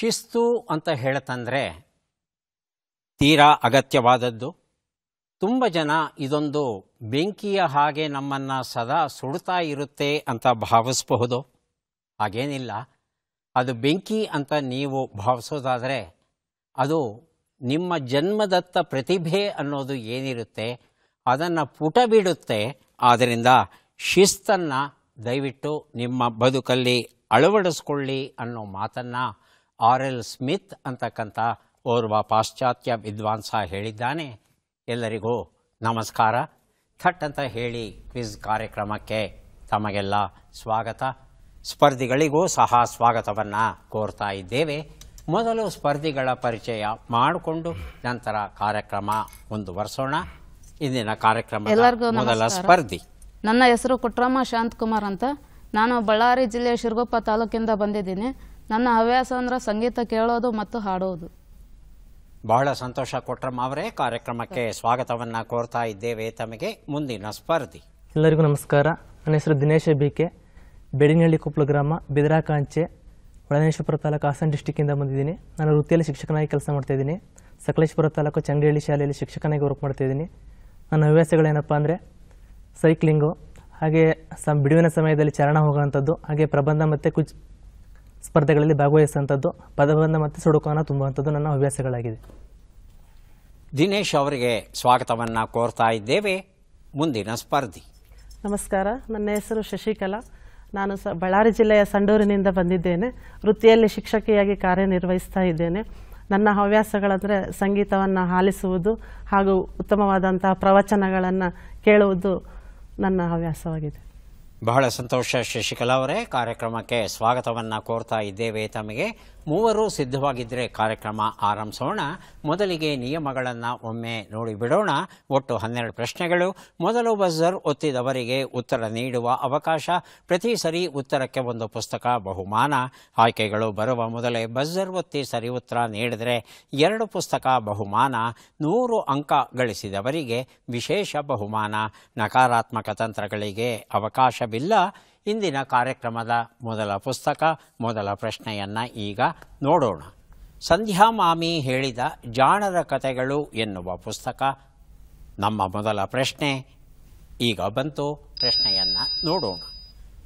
ಶಿಸ್ತು ಅಂತ ಹೇಳತಂದ್ರೆ ತೀರಾ ಅಗತ್ಯವಾದದ್ದು ತುಂಬ ಜನ ಇದೊಂದು ಬೆಂಕಿಯ ಹಾಗೆ ನಮ್ಮನ್ನು ಸದಾ ಸುಡ್ತಾ ಇರುತ್ತೆ ಅಂತ ಭಾವಿಸಬಹುದು ಹಾಗೇನಿಲ್ಲ ಅದು ಬೆಂಕಿ ಅಂತ ನೀವು ಭಾವಿಸೋದಾದರೆ ಅದು ನಿಮ್ಮ ಜನ್ಮದತ್ತ ಪ್ರತಿಭೆ ಅನ್ನೋದು ಏನಿರುತ್ತೆ ಅದನ್ನು ಪುಟ ಬಿಡುತ್ತೆ ಆದ್ದರಿಂದ ಶಿಸ್ತನ್ನು ದಯವಿಟ್ಟು ನಿಮ್ಮ ಬದುಕಲ್ಲಿ ಅಳವಡಿಸ್ಕೊಳ್ಳಿ ಅನ್ನೋ ಮಾತನ್ನು ಆರ್ ಎಲ್ ಸ್ಮಿತ್ ಅಂತಕ್ಕಂಥ ಓರ್ವ ಪಾಶ್ಚಾತ್ಯ ವಿದ್ವಾಂಸ ಹೇಳಿದ್ದಾನೆ ಎಲ್ಲರಿಗೂ ನಮಸ್ಕಾರ ಥಟ್ ಅಂತ ಹೇಳಿ ಕ್ವಿಜ್ ಕಾರ್ಯಕ್ರಮಕ್ಕೆ ತಮಗೆಲ್ಲ ಸ್ವಾಗತ ಸ್ಪರ್ಧಿಗಳಿಗೂ ಸಹ ಸ್ವಾಗತವನ್ನು ಕೋರ್ತಾ ಇದ್ದೇವೆ ಮೊದಲು ಸ್ಪರ್ಧಿಗಳ ಪರಿಚಯ ಮಾಡಿಕೊಂಡು ನಂತರ ಕಾರ್ಯಕ್ರಮ ವರ್ಸೋಣ ಇಂದಿನ ಕಾರ್ಯಕ್ರಮ ಮೊದಲ ಸ್ಪರ್ಧಿ ನನ್ನ ಹೆಸರು ಕುಟ್ರಮ್ಮ ಶಾಂತಕುಮಾರ್ ಅಂತ ನಾನು ಬಳ್ಳಾರಿ ಜಿಲ್ಲೆಯ ಶಿರಗುಪ್ಪ ತಾಲೂಕಿಂದ ಬಂದಿದ್ದೀನಿ ನನ್ನ ಹವ್ಯಾಸ ಅಂದ್ರೆ ಸಂಗೀತ ಕೇಳೋದು ಮತ್ತು ಹಾಡೋದು ಬಹಳ ಸಂತೋಷ ಕೊಟ್ರಮ್ಮ ಅವರೇ ಕಾರ್ಯಕ್ರಮಕ್ಕೆ ಸ್ವಾಗತವನ್ನ ಕೋರ್ತಾ ಇದ್ದೇವೆ ತಮಗೆ ಮುಂದಿನ ಸ್ಪರ್ಧಿ ಎಲ್ಲರಿಗೂ ನಮಸ್ಕಾರ ನನ್ನ ಹೆಸರು ದಿನೇಶ್ ಬಿಕೆ ಬೆಡಿನಹಳ್ಳಿ ಕೊಪ್ಪಳ ಗ್ರಾಮ ಬಿದರಾಕಾಂಚೆ ಒಳನೇಶ್ವರ ತಾಲೂಕು ಹಾಸನ ಇಂದ ಬಂದಿದ್ದೀನಿ ನಾನು ವೃತ್ತಿಯಲ್ಲಿ ಶಿಕ್ಷಕನಾಗಿ ಕೆಲಸ ಮಾಡ್ತಾ ಇದ್ದೀನಿ ಸಕಲೇಶ್ಪುರ ತಾಲೂಕು ಚಂಗೇಳಿ ಶಾಲೆಯಲ್ಲಿ ಶಿಕ್ಷಕನಾಗಿ ವರ್ಕ್ ಮಾಡ್ತಾ ಇದ್ದೀನಿ ನನ್ನ ಹವ್ಯಾಸಗಳೇನಪ್ಪ ಅಂದರೆ ಸೈಕ್ಲಿಂಗು ಹಾಗೆ ಸಮ್ ಬಿಡುವಿನ ಸಮಯದಲ್ಲಿ ಚರಣ ಹೋಗೋವಂಥದ್ದು ಹಾಗೆ ಪ್ರಬಂಧ ಮತ್ತು ಕುಚ್ ಸ್ಪರ್ಧೆಗಳಲ್ಲಿ ಭಾಗವಹಿಸುವಂಥದ್ದು ಪದಬಂಧ ಮತ್ತು ಸುಡುಕವನ್ನು ತುಂಬುವಂಥದ್ದು ನನ್ನ ಹವ್ಯಾಸಗಳಾಗಿದೆ ದಿನೇಶ್ ಅವರಿಗೆ ಸ್ವಾಗತವನ್ನು ಕೋರ್ತಾ ಇದ್ದೇವೆ ಮುಂದಿನ ಸ್ಪರ್ಧಿ ನಮಸ್ಕಾರ ನನ್ನ ಹೆಸರು ಶಶಿಕಲಾ ನಾನು ಸ ಬಳ್ಳಾರಿ ಜಿಲ್ಲೆಯ ಸಂಡೂರಿನಿಂದ ಬಂದಿದ್ದೇನೆ ವೃತ್ತಿಯಲ್ಲಿ ಶಿಕ್ಷಕಿಯಾಗಿ ಕಾರ್ಯನಿರ್ವಹಿಸ್ತಾ ಇದ್ದೇನೆ ನನ್ನ ಹವ್ಯಾಸಗಳಂದರೆ ಸಂಗೀತವನ್ನು ಆಲಿಸುವುದು ಹಾಗೂ ಉತ್ತಮವಾದಂತಹ ಪ್ರವಚನಗಳನ್ನು ಕೇಳುವುದು ನನ್ನ ಹವ್ಯಾಸವಾಗಿದೆ ಬಹಳ ಸಂತೋಷ ಶಶಿಕಲಾ ಅವರೇ ಕಾರ್ಯಕ್ರಮಕ್ಕೆ ಸ್ವಾಗತವನ್ನು ಕೋರ್ತಾ ಇದ್ದೇವೆ ತಮಗೆ ಮೂವರು ಸಿದ್ಧವಾಗಿದ್ದರೆ ಕಾರ್ಯಕ್ರಮ ಆರಂಭಿಸೋಣ ಮೊದಲಿಗೆ ನಿಯಮಗಳನ್ನು ಒಮ್ಮೆ ನೋಡಿಬಿಡೋಣ ಒಟ್ಟು ಹನ್ನೆರಡು ಪ್ರಶ್ನೆಗಳು ಮೊದಲು ಬಜರ್ ಒತ್ತಿದವರಿಗೆ ಉತ್ತರ ನೀಡುವ ಅವಕಾಶ ಪ್ರತಿ ಸರಿ ಉತ್ತರಕ್ಕೆ ಒಂದು ಪುಸ್ತಕ ಬಹುಮಾನ ಆಯ್ಕೆಗಳು ಬರುವ ಮೊದಲೇ ಬಜರ್ ಒತ್ತಿ ಸರಿ ಉತ್ತರ ನೀಡಿದರೆ ಎರಡು ಪುಸ್ತಕ ಬಹುಮಾನ ನೂರು ಅಂಕ ಗಳಿಸಿದವರಿಗೆ ವಿಶೇಷ ಬಹುಮಾನ ನಕಾರಾತ್ಮಕ ತಂತ್ರಗಳಿಗೆ ಅವಕಾಶವಿಲ್ಲ ಇಂದಿನ ಕಾರ್ಯಕ್ರಮದ ಮೊದಲ ಪುಸ್ತಕ ಮೊದಲ ಪ್ರಶ್ನೆಯನ್ನು ಈಗ ನೋಡೋಣ ಸಂಧ್ಯಾ ಮಾಮಿ ಹೇಳಿದ ಜಾಣರ ಕಥೆಗಳು ಎನ್ನುವ ಪುಸ್ತಕ ನಮ್ಮ ಮೊದಲ ಪ್ರಶ್ನೆ ಈಗ ಬಂತು ಪ್ರಶ್ನೆಯನ್ನು ನೋಡೋಣ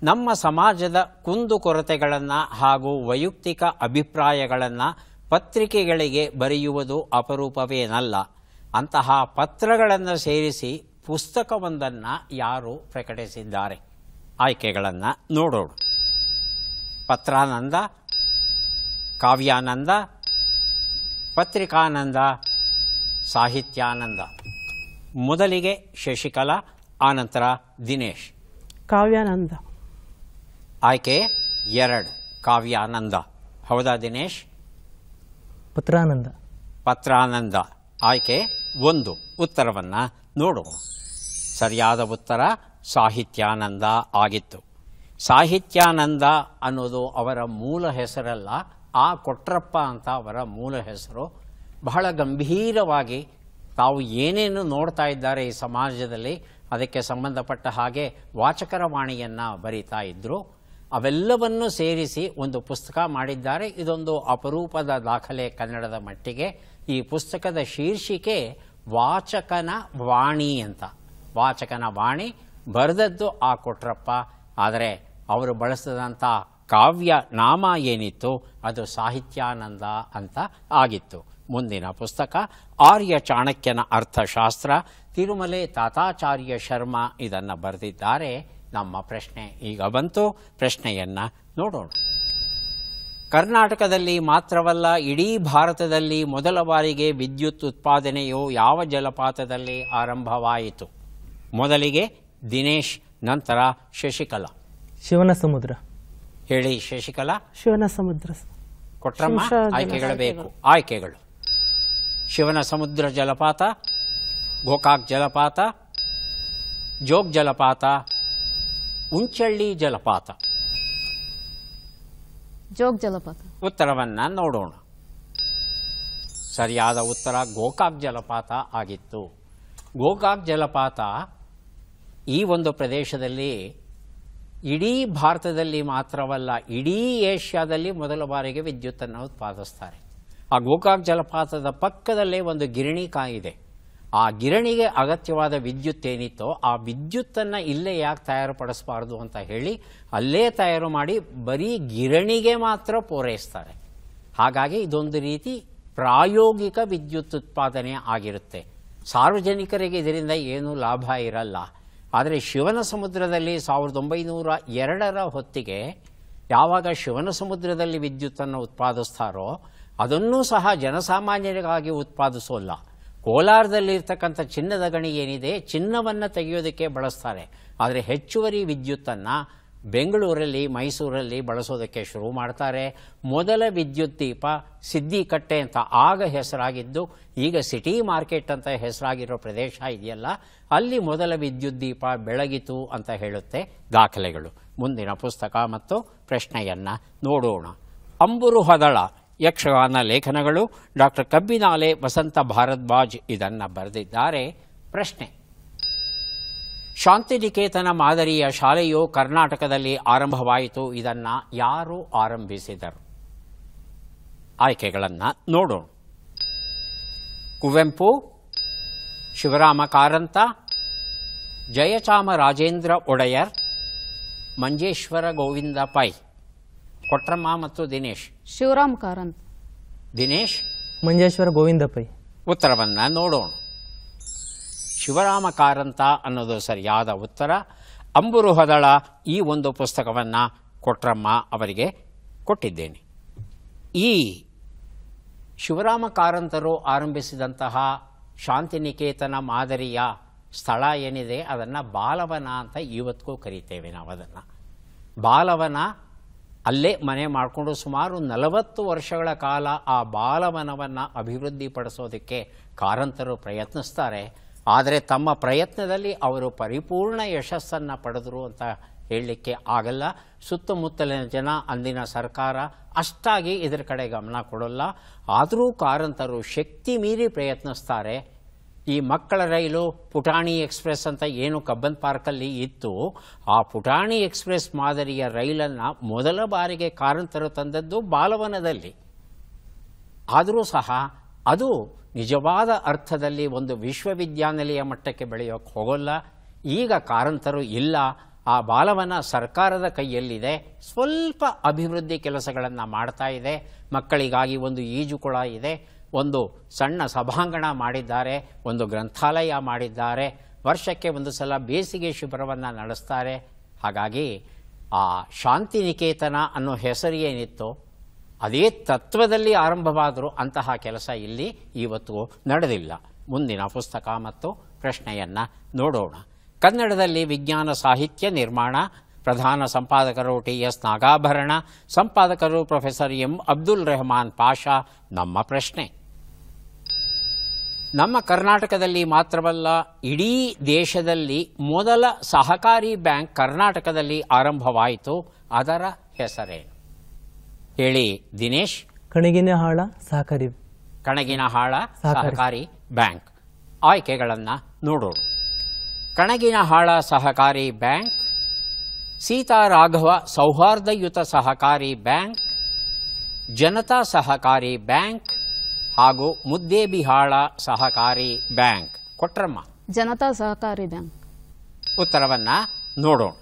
ನಮ್ಮ ಸಮಾಜದ ಕುಂದುಕೊರತೆಗಳನ್ನು ಹಾಗೂ ವೈಯಕ್ತಿಕ ಅಭಿಪ್ರಾಯಗಳನ್ನು ಪತ್ರಿಕೆಗಳಿಗೆ ಬರೆಯುವುದು ಅಪರೂಪವೇನಲ್ಲ ಅಂತಹ ಪತ್ರಗಳನ್ನು ಸೇರಿಸಿ ಪುಸ್ತಕವೊಂದನ್ನು ಯಾರು ಪ್ರಕಟಿಸಿದ್ದಾರೆ ಆಯ್ಕೆಗಳನ್ನು ನೋಡೋಣ ಪತ್ರಾನಂದ ಕಾವ್ಯಾನಂದ ಪತ್ರಿಕಾನಂದ ಸಾಹಿತ್ಯಾನಂದ ಮೊದಲಿಗೆ ಶಶಿಕಲಾ ಆನಂತರ ದಿನೇಶ್ ಕಾವ್ಯಾನಂದ ಆಯ್ಕೆ ಎರಡು ಕಾವ್ಯಾನಂದ ಹೌದಾ ದಿನೇಶ್ ಪತ್ರಾನಂದ ಪತ್ರಾನಂದ ಆಯ್ಕೆ ಒಂದು ಉತ್ತರವನ್ನು ನೋಡು ಸರಿಯಾದ ಉತ್ತರ ಸಾಹಿತ್ಯಾನಂದ ಆಗಿತ್ತು ಸಾಹಿತ್ಯಾನಂದ ಅನ್ನೋದು ಅವರ ಮೂಲ ಹೆಸರಲ್ಲ ಆ ಕೊಟ್ರಪ್ಪ ಅಂತ ಅವರ ಮೂಲ ಹೆಸರು ಬಹಳ ಗಂಭೀರವಾಗಿ ತಾವು ಏನೇನು ನೋಡ್ತಾ ಇದ್ದಾರೆ ಈ ಸಮಾಜದಲ್ಲಿ ಅದಕ್ಕೆ ಸಂಬಂಧಪಟ್ಟ ಹಾಗೆ ವಾಚಕರ ವಾಣಿಯನ್ನು ಬರಿತಾ ಇದ್ದರು ಅವೆಲ್ಲವನ್ನೂ ಸೇರಿಸಿ ಒಂದು ಪುಸ್ತಕ ಮಾಡಿದ್ದಾರೆ ಇದೊಂದು ಅಪರೂಪದ ದಾಖಲೆ ಕನ್ನಡದ ಮಟ್ಟಿಗೆ ಈ ಪುಸ್ತಕದ ಶೀರ್ಷಿಕೆ ವಾಚಕನ ವಾಣಿ ಅಂತ ವಾಚಕನ ವಾಣಿ ಬರೆದದ್ದು ಆ ಕೊಟ್ರಪ್ಪ ಆದರೆ ಅವರು ಬಳಸಿದಂಥ ಕಾವ್ಯ ನಾಮ ಏನಿತ್ತು ಅದು ಸಾಹಿತ್ಯಾನಂದ ಅಂತ ಆಗಿತ್ತು ಮುಂದಿನ ಪುಸ್ತಕ ಆರ್ಯ ಚಾಣಕ್ಯನ ಅರ್ಥಶಾಸ್ತ್ರ ತಿರುಮಲೆ ತಾತಾಚಾರ್ಯ ಶರ್ಮ ಇದನ್ನು ಬರೆದಿದ್ದಾರೆ ನಮ್ಮ ಪ್ರಶ್ನೆ ಈಗ ಬಂತು ಪ್ರಶ್ನೆಯನ್ನು ನೋಡೋಣ ಕರ್ನಾಟಕದಲ್ಲಿ ಮಾತ್ರವಲ್ಲ ಇಡೀ ಭಾರತದಲ್ಲಿ ಮೊದಲ ಬಾರಿಗೆ ವಿದ್ಯುತ್ ಉತ್ಪಾದನೆಯು ಯಾವ ಜಲಪಾತದಲ್ಲಿ ಆರಂಭವಾಯಿತು ಮೊದಲಿಗೆ ದಿನೇಶ್ ನಂತರ ಶಶಿಕಲಾ ಶಿವನ ಸಮುದ್ರ ಹೇಳಿ ಶಶಿಕಲಾ ಶಿವನ ಸಮುದ್ರ ಕೊಟ್ರಮ್ಮ ಆಯ್ಕೆಗಳು ಬೇಕು ಆಯ್ಕೆಗಳು ಶಿವನ ಸಮುದ್ರ ಜಲಪಾತ ಗೋಕಾಕ್ ಜಲಪಾತ ಜೋಗ್ ಜಲಪಾತ ಉಂಚಳ್ಳಿ ಜಲಪಾತ ಜೋಗ್ ಜಲಪಾತ ಉತ್ತರವನ್ನು ನೋಡೋಣ ಸರಿಯಾದ ಉತ್ತರ ಗೋಕಾಕ್ ಜಲಪಾತ ಆಗಿತ್ತು ಗೋಕಾಕ್ ಜಲಪಾತ ಈ ಒಂದು ಪ್ರದೇಶದಲ್ಲಿ ಇಡೀ ಭಾರತದಲ್ಲಿ ಮಾತ್ರವಲ್ಲ ಇಡೀ ಏಷ್ಯಾದಲ್ಲಿ ಮೊದಲ ಬಾರಿಗೆ ವಿದ್ಯುತ್ತನ್ನು ಉತ್ಪಾದಿಸ್ತಾರೆ ಆ ಗೋಕಾಕ್ ಜಲಪಾತದ ಪಕ್ಕದಲ್ಲೇ ಒಂದು ಗಿರಣಿ ಕಾಯಿದೆ ಆ ಗಿರಣಿಗೆ ಅಗತ್ಯವಾದ ವಿದ್ಯುತ್ ಏನಿತ್ತೋ ಆ ವಿದ್ಯುತ್ತನ್ನು ಇಲ್ಲೇ ಯಾಕೆ ತಯಾರುಪಡಿಸಬಾರ್ದು ಅಂತ ಹೇಳಿ ಅಲ್ಲೇ ತಯಾರು ಮಾಡಿ ಬರೀ ಗಿರಣಿಗೆ ಮಾತ್ರ ಪೂರೈಸ್ತಾರೆ ಹಾಗಾಗಿ ಇದೊಂದು ರೀತಿ ಪ್ರಾಯೋಗಿಕ ವಿದ್ಯುತ್ ಉತ್ಪಾದನೆ ಆಗಿರುತ್ತೆ ಸಾರ್ವಜನಿಕರಿಗೆ ಇದರಿಂದ ಏನೂ ಲಾಭ ಇರಲ್ಲ ಆದರೆ ಶಿವನ ಸಮುದ್ರದಲ್ಲಿ ಸಾವಿರದ ಒಂಬೈನೂರ ಎರಡರ ಹೊತ್ತಿಗೆ ಯಾವಾಗ ಶಿವನ ಸಮುದ್ರದಲ್ಲಿ ವಿದ್ಯುತ್ತನ್ನು ಉತ್ಪಾದಿಸ್ತಾರೋ ಅದನ್ನೂ ಸಹ ಜನಸಾಮಾನ್ಯರಿಗಾಗಿ ಉತ್ಪಾದಿಸೋಲ್ಲ ಕೋಲಾರದಲ್ಲಿರ್ತಕ್ಕಂಥ ಚಿನ್ನದ ಗಣಿ ಏನಿದೆ ಚಿನ್ನವನ್ನು ತೆಗೆಯೋದಕ್ಕೆ ಬಳಸ್ತಾರೆ ಆದರೆ ಹೆಚ್ಚುವರಿ ವಿದ್ಯುತ್ತನ್ನು ಬೆಂಗಳೂರಲ್ಲಿ ಮೈಸೂರಲ್ಲಿ ಬಳಸೋದಕ್ಕೆ ಶುರು ಮಾಡ್ತಾರೆ ಮೊದಲ ವಿದ್ಯುತ್ ದೀಪ ಸಿದ್ದಿಕಟ್ಟೆ ಅಂತ ಆಗ ಹೆಸರಾಗಿದ್ದು ಈಗ ಸಿಟಿ ಮಾರ್ಕೆಟ್ ಅಂತ ಹೆಸರಾಗಿರೋ ಪ್ರದೇಶ ಇದೆಯಲ್ಲ ಅಲ್ಲಿ ಮೊದಲ ವಿದ್ಯುತ್ ದೀಪ ಬೆಳಗಿತು ಅಂತ ಹೇಳುತ್ತೆ ದಾಖಲೆಗಳು ಮುಂದಿನ ಪುಸ್ತಕ ಮತ್ತು ಪ್ರಶ್ನೆಯನ್ನು ನೋಡೋಣ ಅಂಬುರು ಹದಳ ಯಕ್ಷಗಾನ ಲೇಖನಗಳು ಡಾಕ್ಟರ್ ಕಬ್ಬಿನಾಲೆ ವಸಂತ ಭಾರದ್ವಾಜ್ ಇದನ್ನು ಬರೆದಿದ್ದಾರೆ ಪ್ರಶ್ನೆ ಶಾಂತಿನಿಕೇತನ ಮಾದರಿಯ ಶಾಲೆಯು ಕರ್ನಾಟಕದಲ್ಲಿ ಆರಂಭವಾಯಿತು ಇದನ್ನು ಯಾರು ಆರಂಭಿಸಿದರು ಆಯ್ಕೆಗಳನ್ನು ನೋಡೋಣ ಕುವೆಂಪು ಶಿವರಾಮ ಕಾರಂತ ಜಯಚಾಮರಾಜೇಂದ್ರ ಒಡೆಯರ್ ಮಂಜೇಶ್ವರ ಗೋವಿಂದ ಪೈ ಕೊಟ್ರಮ್ಮ ಮತ್ತು ದಿನೇಶ್ ಶಿವರಾಮ್ ಕಾರಂತ್ ದಿನೇಶ್ ಮಂಜೇಶ್ವರ ಗೋವಿಂದ ಪೈ ಉತ್ತರವನ್ನು ನೋಡೋಣ ಶಿವರಾಮ ಕಾರಂತ ಅನ್ನೋದು ಸರಿಯಾದ ಉತ್ತರ ಅಂಬುರುಹದಳ ಈ ಒಂದು ಪುಸ್ತಕವನ್ನು ಕೊಟ್ರಮ್ಮ ಅವರಿಗೆ ಕೊಟ್ಟಿದ್ದೇನೆ ಈ ಶಿವರಾಮ ಕಾರಂತರು ಆರಂಭಿಸಿದಂತಹ ಶಾಂತಿನಿಕೇತನ ಮಾದರಿಯ ಸ್ಥಳ ಏನಿದೆ ಅದನ್ನು ಬಾಲವನ ಅಂತ ಇವತ್ತಿಗೂ ಕರೀತೇವೆ ನಾವು ಅದನ್ನು ಬಾಲವನ ಅಲ್ಲೇ ಮನೆ ಮಾಡಿಕೊಂಡು ಸುಮಾರು ನಲವತ್ತು ವರ್ಷಗಳ ಕಾಲ ಆ ಬಾಲವನವನ್ನು ಅಭಿವೃದ್ಧಿಪಡಿಸೋದಕ್ಕೆ ಕಾರಂತರು ಪ್ರಯತ್ನಿಸ್ತಾರೆ ಆದರೆ ತಮ್ಮ ಪ್ರಯತ್ನದಲ್ಲಿ ಅವರು ಪರಿಪೂರ್ಣ ಯಶಸ್ಸನ್ನು ಪಡೆದರು ಅಂತ ಹೇಳಲಿಕ್ಕೆ ಆಗಲ್ಲ ಸುತ್ತಮುತ್ತಲಿನ ಜನ ಅಂದಿನ ಸರ್ಕಾರ ಅಷ್ಟಾಗಿ ಇದರ ಕಡೆ ಗಮನ ಕೊಡೋಲ್ಲ ಆದರೂ ಕಾರಂತರು ಶಕ್ತಿ ಮೀರಿ ಪ್ರಯತ್ನಿಸ್ತಾರೆ ಈ ಮಕ್ಕಳ ರೈಲು ಪುಟಾಣಿ ಎಕ್ಸ್ಪ್ರೆಸ್ ಅಂತ ಏನು ಕಬ್ಬನ್ ಪಾರ್ಕಲ್ಲಿ ಇತ್ತು ಆ ಪುಟಾಣಿ ಎಕ್ಸ್ಪ್ರೆಸ್ ಮಾದರಿಯ ರೈಲನ್ನು ಮೊದಲ ಬಾರಿಗೆ ಕಾರಂತರು ತಂದದ್ದು ಬಾಲವನದಲ್ಲಿ ಆದರೂ ಸಹ ಅದು ನಿಜವಾದ ಅರ್ಥದಲ್ಲಿ ಒಂದು ವಿಶ್ವವಿದ್ಯಾನಿಲಯ ಮಟ್ಟಕ್ಕೆ ಬೆಳೆಯೋಕ್ಕೆ ಹೋಗೋಲ್ಲ ಈಗ ಕಾರಂತರು ಇಲ್ಲ ಆ ಬಾಲವನ ಸರ್ಕಾರದ ಕೈಯಲ್ಲಿದೆ ಸ್ವಲ್ಪ ಅಭಿವೃದ್ಧಿ ಕೆಲಸಗಳನ್ನು ಮಾಡ್ತಾ ಇದೆ ಮಕ್ಕಳಿಗಾಗಿ ಒಂದು ಈಜುಕೊಳ ಇದೆ ಒಂದು ಸಣ್ಣ ಸಭಾಂಗಣ ಮಾಡಿದ್ದಾರೆ ಒಂದು ಗ್ರಂಥಾಲಯ ಮಾಡಿದ್ದಾರೆ ವರ್ಷಕ್ಕೆ ಒಂದು ಸಲ ಬೇಸಿಗೆ ಶಿಬಿರವನ್ನು ನಡೆಸ್ತಾರೆ ಹಾಗಾಗಿ ಆ ಶಾಂತಿನಿಕೇತನ ಅನ್ನೋ ಹೆಸರು ಏನಿತ್ತು ಅದೇ ತತ್ವದಲ್ಲಿ ಆರಂಭವಾದರೂ ಅಂತಹ ಕೆಲಸ ಇಲ್ಲಿ ಇವತ್ತು ನಡೆದಿಲ್ಲ ಮುಂದಿನ ಪುಸ್ತಕ ಮತ್ತು ಪ್ರಶ್ನೆಯನ್ನು ನೋಡೋಣ ಕನ್ನಡದಲ್ಲಿ ವಿಜ್ಞಾನ ಸಾಹಿತ್ಯ ನಿರ್ಮಾಣ ಪ್ರಧಾನ ಸಂಪಾದಕರು ಟಿ ಎಸ್ ನಾಗಾಭರಣ ಸಂಪಾದಕರು ಪ್ರೊಫೆಸರ್ ಎಂ ಅಬ್ದುಲ್ ರೆಹಮಾನ್ ಪಾಷಾ ನಮ್ಮ ಪ್ರಶ್ನೆ ನಮ್ಮ ಕರ್ನಾಟಕದಲ್ಲಿ ಮಾತ್ರವಲ್ಲ ಇಡೀ ದೇಶದಲ್ಲಿ ಮೊದಲ ಸಹಕಾರಿ ಬ್ಯಾಂಕ್ ಕರ್ನಾಟಕದಲ್ಲಿ ಆರಂಭವಾಯಿತು ಅದರ ಹೆಸರೇನು ಹೇಳಿ ದಿನೇಶ್ ಕಣಗಿನ ಹಾಳ ಸಹಕಾರಿ ಕಣಗಿನ ಹಾಳ ಸಹಕಾರಿ ಬ್ಯಾಂಕ್ ಆಯ್ಕೆಗಳನ್ನು ನೋಡೋಣ ಕಣಗಿನ ಹಾಳ ಸಹಕಾರಿ ಬ್ಯಾಂಕ್ ಸೀತಾರಾಘವ ಸೌಹಾರ್ದಯುತ ಸಹಕಾರಿ ಬ್ಯಾಂಕ್ ಜನತಾ ಸಹಕಾರಿ ಬ್ಯಾಂಕ್ ಹಾಗೂ ಮುದ್ದೇಬಿಹಾಳ ಸಹಕಾರಿ ಬ್ಯಾಂಕ್ ಕೊಟ್ರಮ್ಮ ಜನತಾ ಸಹಕಾರಿ ಬ್ಯಾಂಕ್ ಉತ್ತರವನ್ನು ನೋಡೋಣ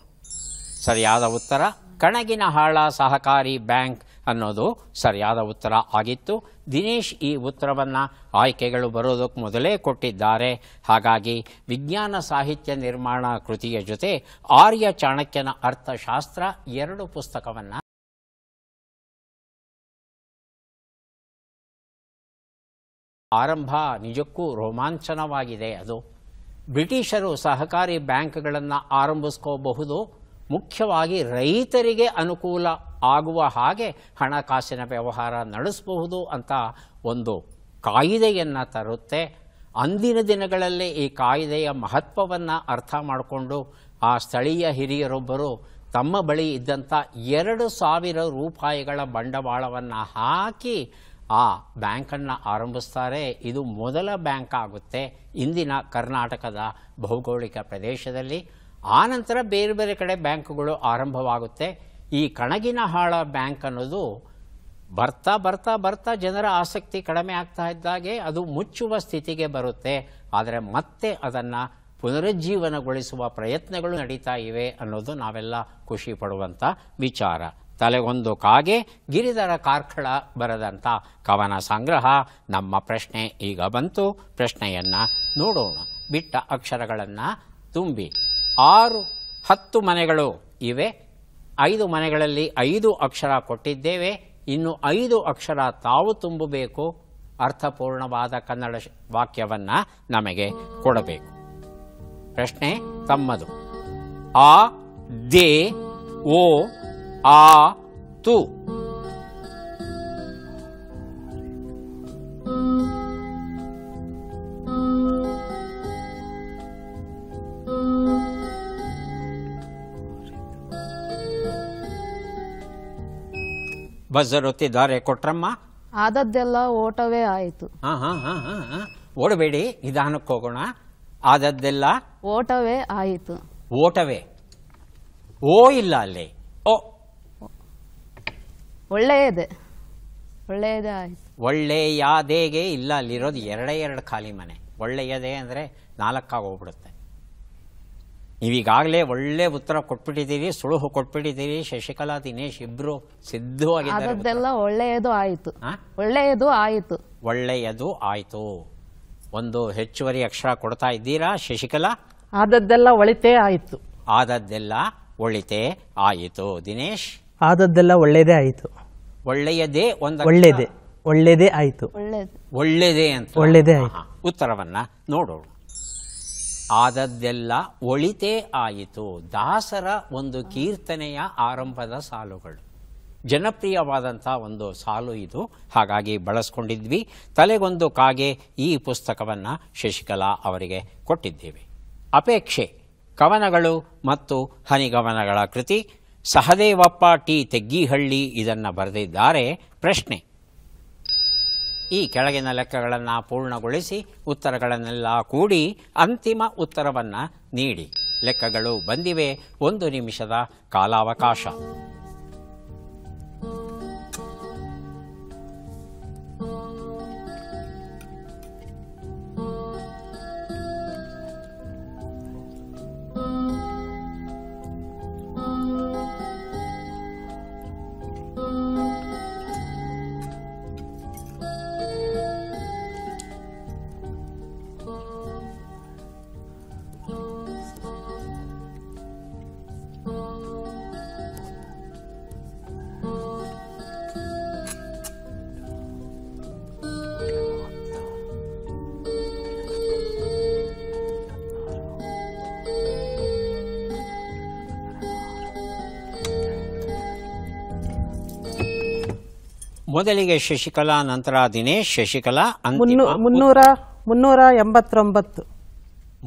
ಸರಿಯಾದ ಉತ್ತರ ಕಣಗಿನಹಾಳ ಸಹಕಾರಿ ಬ್ಯಾಂಕ್ ಅನ್ನೋದು ಸರಿಯಾದ ಉತ್ತರ ಆಗಿತ್ತು ದಿನೇಶ್ ಈ ಉತ್ತರವನ್ನು ಆಯ್ಕೆಗಳು ಬರೋದಕ್ಕೆ ಮೊದಲೇ ಕೊಟ್ಟಿದ್ದಾರೆ ಹಾಗಾಗಿ ವಿಜ್ಞಾನ ಸಾಹಿತ್ಯ ನಿರ್ಮಾಣ ಕೃತಿಯ ಜೊತೆ ಆರ್ಯ ಚಾಣಕ್ಯನ ಅರ್ಥಶಾಸ್ತ್ರ ಎರಡು ಪುಸ್ತಕವನ್ನು ಆರಂಭ ನಿಜಕ್ಕೂ ರೋಮಾಂಚನವಾಗಿದೆ ಅದು ಬ್ರಿಟಿಷರು ಸಹಕಾರಿ ಬ್ಯಾಂಕ್ಗಳನ್ನು ಆರಂಭಿಸ್ಕೋಬಹುದು ಮುಖ್ಯವಾಗಿ ರೈತರಿಗೆ ಅನುಕೂಲ ಆಗುವ ಹಾಗೆ ಹಣಕಾಸಿನ ವ್ಯವಹಾರ ನಡೆಸಬಹುದು ಅಂತ ಒಂದು ಕಾಯಿದೆಯನ್ನು ತರುತ್ತೆ ಅಂದಿನ ದಿನಗಳಲ್ಲಿ ಈ ಕಾಯಿದೆಯ ಮಹತ್ವವನ್ನು ಅರ್ಥ ಮಾಡಿಕೊಂಡು ಆ ಸ್ಥಳೀಯ ಹಿರಿಯರೊಬ್ಬರು ತಮ್ಮ ಬಳಿ ಇದ್ದಂಥ ಎರಡು ಸಾವಿರ ರೂಪಾಯಿಗಳ ಬಂಡವಾಳವನ್ನು ಹಾಕಿ ಆ ಬ್ಯಾಂಕನ್ನು ಆರಂಭಿಸ್ತಾರೆ ಇದು ಮೊದಲ ಬ್ಯಾಂಕ್ ಆಗುತ್ತೆ ಇಂದಿನ ಕರ್ನಾಟಕದ ಭೌಗೋಳಿಕ ಪ್ರದೇಶದಲ್ಲಿ ಆನಂತರ ಬೇರೆ ಬೇರೆ ಕಡೆ ಬ್ಯಾಂಕುಗಳು ಆರಂಭವಾಗುತ್ತೆ ಈ ಕಣಗಿನ ಹಾಳ ಬ್ಯಾಂಕ್ ಅನ್ನೋದು ಬರ್ತಾ ಬರ್ತಾ ಬರ್ತಾ ಜನರ ಆಸಕ್ತಿ ಕಡಿಮೆ ಆಗ್ತಾ ಇದ್ದಾಗೆ ಅದು ಮುಚ್ಚುವ ಸ್ಥಿತಿಗೆ ಬರುತ್ತೆ ಆದರೆ ಮತ್ತೆ ಅದನ್ನು ಪುನರುಜ್ಜೀವನಗೊಳಿಸುವ ಪ್ರಯತ್ನಗಳು ನಡೀತಾ ಇವೆ ಅನ್ನೋದು ನಾವೆಲ್ಲ ಖುಷಿ ಪಡುವಂಥ ವಿಚಾರ ತಲೆಗೊಂದು ಕಾಗೆ ಗಿರಿಧರ ಕಾರ್ಕಳ ಬರೆದಂಥ ಕವನ ಸಂಗ್ರಹ ನಮ್ಮ ಪ್ರಶ್ನೆ ಈಗ ಬಂತು ಪ್ರಶ್ನೆಯನ್ನು ನೋಡೋಣ ಬಿಟ್ಟ ಅಕ್ಷರಗಳನ್ನು ತುಂಬಿ ಆರು ಹತ್ತು ಮನೆಗಳು ಇವೆ ಐದು ಮನೆಗಳಲ್ಲಿ ಐದು ಅಕ್ಷರ ಕೊಟ್ಟಿದ್ದೇವೆ ಇನ್ನು ಐದು ಅಕ್ಷರ ತಾವು ತುಂಬಬೇಕು ಅರ್ಥಪೂರ್ಣವಾದ ಕನ್ನಡ ವಾಕ್ಯವನ್ನು ನಮಗೆ ಕೊಡಬೇಕು ಪ್ರಶ್ನೆ ತಮ್ಮದು ಆ ದೇ ಓ ಆ ತು ಬಜರ್ ಒತ್ತಿದ್ದಾರೆ ಕೊಟ್ರಮ್ಮ ಆದದ್ದೆಲ್ಲ ಓಟವೇ ಆಯಿತು ಹಾ ಹಾ ಹಾ ಓಡಬೇಡಿ ನಿಧಾನಕ್ಕೆ ಹೋಗೋಣ ಆದದ್ದೆಲ್ಲ ಓಟವೇ ಆಯಿತು ಓಟವೇ ಓ ಇಲ್ಲ ಅಲ್ಲಿ ಓ ಒಳ್ಳೆಯದೇ ಒಳ್ಳೆಯದೇ ಆಯಿತು ಒಳ್ಳೆಯಾದೇಗೆ ಇಲ್ಲ ಅಲ್ಲಿರೋದು ಎರಡೇ ಎರಡು ಖಾಲಿ ಮನೆ ಒಳ್ಳೆಯದೇ ಅಂದರೆ ಹೋಗ್ಬಿಡುತ್ತೆ ನೀವೀಗಾಗಲೇ ಒಳ್ಳೆ ಉತ್ತರ ಕೊಟ್ಬಿಟ್ಟಿದ್ದೀರಿ ಸುಳುಹು ಕೊಟ್ಬಿಟ್ಟಿದ್ದೀರಿ ಶಶಿಕಲಾ ದಿನೇಶ್ ಇಬ್ರು ಸಿದ್ಧವಾಗಿದ್ದಾರೆ ಒಳ್ಳೆಯದು ಆಯಿತು ಒಳ್ಳೆಯದು ಆಯಿತು ಒಳ್ಳೆಯದು ಆಯಿತು ಒಂದು ಹೆಚ್ಚುವರಿ ಅಕ್ಷರ ಕೊಡ್ತಾ ಇದ್ದೀರಾ ಶಶಿಕಲಾ ಆದದ್ದೆಲ್ಲ ಒಳಿತೇ ಆಯಿತು ಆದದ್ದೆಲ್ಲ ಒಳಿತೆ ಆಯಿತು ದಿನೇಶ್ ಆದದ್ದೆಲ್ಲ ಒಳ್ಳೆಯದೇ ಆಯಿತು ಒಳ್ಳೆಯದೇ ಒಂದು ಒಳ್ಳೆಯದೇ ಒಳ್ಳೆಯದೇ ಆಯಿತು ಒಳ್ಳೆಯದೇ ಅಂತ ಒಳ್ಳೆಯದೇ ಉತ್ತರವನ್ನ ನೋಡೋಣ ಆದದ್ದೆಲ್ಲ ಒಳಿತೇ ಆಯಿತು ದಾಸರ ಒಂದು ಕೀರ್ತನೆಯ ಆರಂಭದ ಸಾಲುಗಳು ಜನಪ್ರಿಯವಾದಂಥ ಒಂದು ಸಾಲು ಇದು ಹಾಗಾಗಿ ಬಳಸ್ಕೊಂಡಿದ್ವಿ ತಲೆಗೊಂದು ಕಾಗೆ ಈ ಪುಸ್ತಕವನ್ನು ಶಶಿಕಲಾ ಅವರಿಗೆ ಕೊಟ್ಟಿದ್ದೇವೆ ಅಪೇಕ್ಷೆ ಕವನಗಳು ಮತ್ತು ಹನಿಗವನಗಳ ಕೃತಿ ಸಹದೇವಪ್ಪ ಟಿ ತೆಗ್ಗಿಹಳ್ಳಿ ಇದನ್ನು ಬರೆದಿದ್ದಾರೆ ಪ್ರಶ್ನೆ ಈ ಕೆಳಗಿನ ಲೆಕ್ಕಗಳನ್ನು ಪೂರ್ಣಗೊಳಿಸಿ ಉತ್ತರಗಳನ್ನೆಲ್ಲ ಕೂಡಿ ಅಂತಿಮ ಉತ್ತರವನ್ನು ನೀಡಿ ಲೆಕ್ಕಗಳು ಬಂದಿವೆ ಒಂದು ನಿಮಿಷದ ಕಾಲಾವಕಾಶ ಮೊದಲಿಗೆ ಶಶಿಕಲಾ ನಂತರ ದಿನೇಶ್ ಶಶಿಕಲಾ ಮುನ್ನೂರ ಮುನ್ನೂರ ಎಂಬತ್ತೊಂಬತ್ತು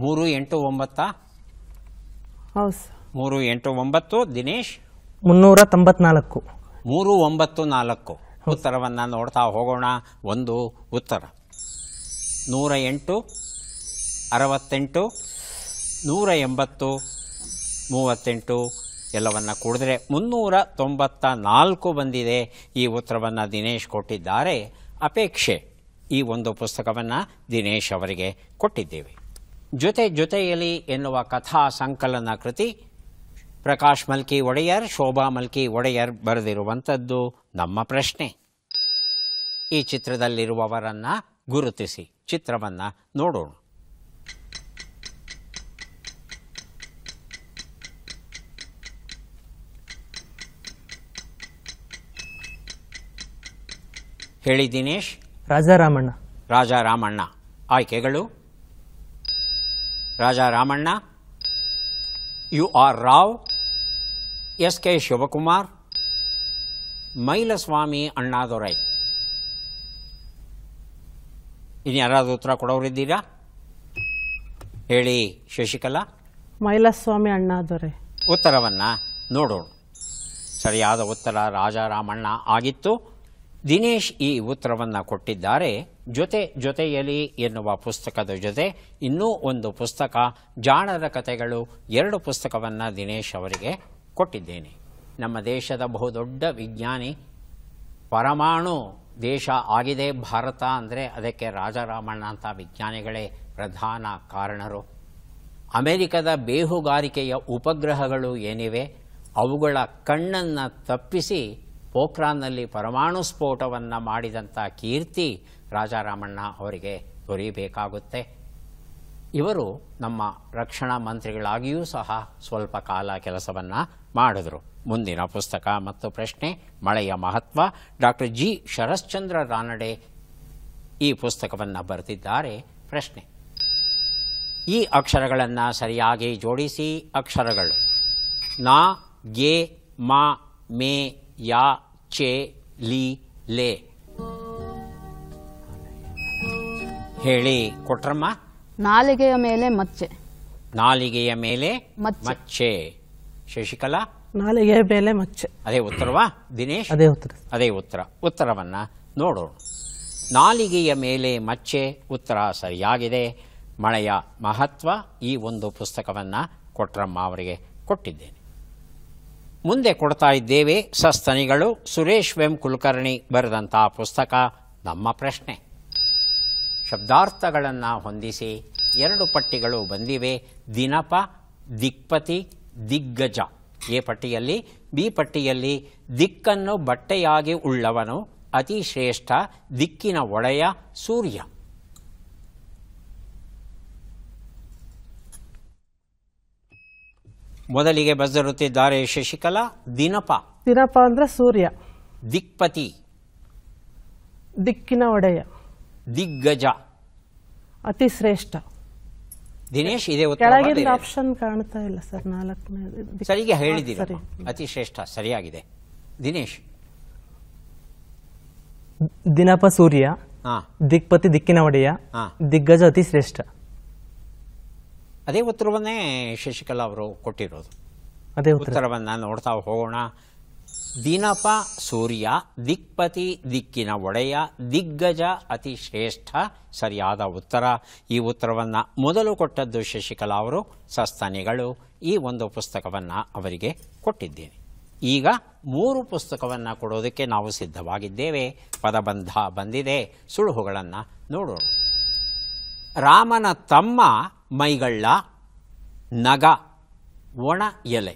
ಮೂರು ಎಂಟು ಒಂಬತ್ತಾ ಮೂರು ಎಂಟು ಒಂಬತ್ತು ದಿನೇಶ್ ಮುನ್ನೂರ ತೊಂಬತ್ನಾಲ್ಕು ಮೂರು ಒಂಬತ್ತು ನಾಲ್ಕು ಉತ್ತರವನ್ನು ನೋಡ್ತಾ ಹೋಗೋಣ ಒಂದು ಉತ್ತರ ನೂರ ಎಂಟು ಅರವತ್ತೆಂಟು ನೂರ ಎಂಬತ್ತು ಮೂವತ್ತೆಂಟು ಎಲ್ಲವನ್ನು ಕೂಡಿದ್ರೆ ಮುನ್ನೂರ ತೊಂಬತ್ತ ನಾಲ್ಕು ಬಂದಿದೆ ಈ ಉತ್ತರವನ್ನು ದಿನೇಶ್ ಕೊಟ್ಟಿದ್ದಾರೆ ಅಪೇಕ್ಷೆ ಈ ಒಂದು ಪುಸ್ತಕವನ್ನು ದಿನೇಶ್ ಅವರಿಗೆ ಕೊಟ್ಟಿದ್ದೇವೆ ಜೊತೆ ಜೊತೆಯಲ್ಲಿ ಎನ್ನುವ ಕಥಾ ಸಂಕಲನ ಕೃತಿ ಪ್ರಕಾಶ್ ಮಲ್ಕಿ ಒಡೆಯರ್ ಶೋಭಾ ಮಲ್ಕಿ ಒಡೆಯರ್ ಬರೆದಿರುವಂಥದ್ದು ನಮ್ಮ ಪ್ರಶ್ನೆ ಈ ಚಿತ್ರದಲ್ಲಿರುವವರನ್ನು ಗುರುತಿಸಿ ಚಿತ್ರವನ್ನು ನೋಡೋಣ ಹೇಳಿ ದಿನೇಶ್ ರಾಜಾರಾಮಣ್ಣ ರಾಜಾರಾಮಣ್ಣ ಆಯ್ಕೆಗಳು Raja Ramanna U R Rao S K Shivakumar Mylswamy Annadurai ಇನ್ನು ಯಾರಾದರೂ ಉತ್ತರ ಕೊಡೋರಿದ್ದೀರಾ ಹೇಳಿ ಶಶಿಕಲಾ ಮೈಲಸ್ವಾಮಿ ಅಣ್ಣಾದೊರೆ ಉತ್ತರವನ್ನು ನೋಡೋಣ ಸರಿಯಾದ ಉತ್ತರ ರಾಜಾರಾಮಣ್ಣ ಆಗಿತ್ತು ದಿನೇಶ್ ಈ ಉತ್ತರವನ್ನು ಕೊಟ್ಟಿದ್ದಾರೆ ಜೊತೆ ಜೊತೆಯಲಿ ಎನ್ನುವ ಪುಸ್ತಕದ ಜೊತೆ ಇನ್ನೂ ಒಂದು ಪುಸ್ತಕ ಜಾಣರ ಕಥೆಗಳು ಎರಡು ಪುಸ್ತಕವನ್ನು ದಿನೇಶ್ ಅವರಿಗೆ ಕೊಟ್ಟಿದ್ದೇನೆ ನಮ್ಮ ದೇಶದ ಬಹುದೊಡ್ಡ ವಿಜ್ಞಾನಿ ಪರಮಾಣು ದೇಶ ಆಗಿದೆ ಭಾರತ ಅಂದರೆ ಅದಕ್ಕೆ ರಾಜಾರಾಮಣ್ಣ ಅಂತ ವಿಜ್ಞಾನಿಗಳೇ ಪ್ರಧಾನ ಕಾರಣರು ಅಮೆರಿಕದ ಬೇಹುಗಾರಿಕೆಯ ಉಪಗ್ರಹಗಳು ಏನಿವೆ ಅವುಗಳ ಕಣ್ಣನ್ನು ತಪ್ಪಿಸಿ ಪೋಖ್ರಾನ್ನಲ್ಲಿ ಪರಮಾಣು ಸ್ಫೋಟವನ್ನು ಮಾಡಿದಂಥ ಕೀರ್ತಿ ರಾಜಾರಾಮಣ್ಣ ಅವರಿಗೆ ದೊರೆಯಬೇಕಾಗುತ್ತೆ ಇವರು ನಮ್ಮ ರಕ್ಷಣಾ ಮಂತ್ರಿಗಳಾಗಿಯೂ ಸಹ ಸ್ವಲ್ಪ ಕಾಲ ಕೆಲಸವನ್ನು ಮಾಡಿದರು ಮುಂದಿನ ಪುಸ್ತಕ ಮತ್ತು ಪ್ರಶ್ನೆ ಮಳೆಯ ಮಹತ್ವ ಡಾಕ್ಟರ್ ಜಿ ಶರಶ್ಚಂದ್ರ ರಾನಡೆ ಈ ಪುಸ್ತಕವನ್ನು ಬರೆದಿದ್ದಾರೆ ಪ್ರಶ್ನೆ ಈ ಅಕ್ಷರಗಳನ್ನು ಸರಿಯಾಗಿ ಜೋಡಿಸಿ ಅಕ್ಷರಗಳು ನಾ ಗೆ ಮಾ ಮೇ ಯಾ ಚೆ ಲಿ ಲೇ ಹೇಳಿ ಕೊಟ್ರಮ್ಮ ನಾಲಿಗೆಯ ಮೇಲೆ ಮಚ್ಚೆ ನಾಲಿಗೆಯ ಮೇಲೆ ಮಚ್ಚೆ ಶಶಿಕಲಾ ನಾಲಿಗೆಯ ಮೇಲೆ ಮಚ್ಚೆ ಅದೇ ಉತ್ತರವಾ ದಿನೇಶ್ ಅದೇ ಉತ್ತರ ಅದೇ ಉತ್ತರ ಉತ್ತರವನ್ನ ನೋಡೋಣ ನಾಲಿಗೆಯ ಮೇಲೆ ಮಚ್ಚೆ ಉತ್ತರ ಸರಿಯಾಗಿದೆ ಮಳೆಯ ಮಹತ್ವ ಈ ಒಂದು ಪುಸ್ತಕವನ್ನ ಕೊಟ್ರಮ್ಮ ಅವರಿಗೆ ಕೊಟ್ಟಿದ್ದೇನೆ ಮುಂದೆ ಕೊಡ್ತಾ ಇದ್ದೇವೆ ಸಸ್ತನಿಗಳು ಸುರೇಶ್ ವೆಂ ಕುಲಕರ್ಣಿ ಬರೆದಂಥ ಪುಸ್ತಕ ನಮ್ಮ ಪ್ರಶ್ನೆ ಶಬ್ದಾರ್ಥಗಳನ್ನು ಹೊಂದಿಸಿ ಎರಡು ಪಟ್ಟಿಗಳು ಬಂದಿವೆ ದಿನಪ ದಿಕ್ಪತಿ ದಿಗ್ಗಜ ಎ ಪಟ್ಟಿಯಲ್ಲಿ ಬಿ ಪಟ್ಟಿಯಲ್ಲಿ ದಿಕ್ಕನ್ನು ಬಟ್ಟೆಯಾಗಿ ಉಳ್ಳವನು ಅತಿ ಶ್ರೇಷ್ಠ ದಿಕ್ಕಿನ ಒಡೆಯ ಸೂರ್ಯ ಮೊದಲಿಗೆ ಬದರುತ್ತಿದ್ದಾರೆ ಶಶಿಕಲಾ ದಿನಪ ದಿನಪ ಅಂದ್ರೆ ಸೂರ್ಯ ದಿಕ್ಪತಿ ದಿಕ್ಕಿನ ಒಡೆಯ ದಿಗ್ಗಜ ಅತಿ ಶ್ರೇಷ್ಠ ದಿನೇಶ್ ಇದೆ ಆಪ್ಷನ್ ಕಾಣ್ತಾ ಇಲ್ಲ ಸರ್ ನಾಲ್ಕನೇ ಸರಿಗೆ ಹೇಳಿದ್ದೀರಿ ಅತಿ ಶ್ರೇಷ್ಠ ಸರಿಯಾಗಿದೆ ದಿನೇಶ್ ದಿನಪ ಸೂರ್ಯ ದಿಕ್ಪತಿ ದಿಕ್ಕಿನ ಒಡೆಯ ದಿಗ್ಗಜ ಅತಿ ಶ್ರೇಷ್ಠ ಅದೇ ಉತ್ತರವನ್ನೇ ಶಶಿಕಲಾ ಅವರು ಕೊಟ್ಟಿರೋದು ಅದೇ ಉತ್ತರವನ್ನು ನೋಡ್ತಾ ಹೋಗೋಣ ದಿನಪ ಸೂರ್ಯ ದಿಕ್ಪತಿ ದಿಕ್ಕಿನ ಒಡೆಯ ದಿಗ್ಗಜ ಅತಿ ಶ್ರೇಷ್ಠ ಸರಿಯಾದ ಉತ್ತರ ಈ ಉತ್ತರವನ್ನು ಮೊದಲು ಕೊಟ್ಟದ್ದು ಶಶಿಕಲಾ ಅವರು ಸಸ್ತನಿಗಳು ಈ ಒಂದು ಪುಸ್ತಕವನ್ನು ಅವರಿಗೆ ಕೊಟ್ಟಿದ್ದೇನೆ ಈಗ ಮೂರು ಪುಸ್ತಕವನ್ನು ಕೊಡೋದಕ್ಕೆ ನಾವು ಸಿದ್ಧವಾಗಿದ್ದೇವೆ ಪದಬಂಧ ಬಂದಿದೆ ಸುಳುಹುಗಳನ್ನು ನೋಡೋಣ ರಾಮನ ತಮ್ಮ ಮೈಗಳ್ಳ ನಗ ಒಣ ಎಲೆ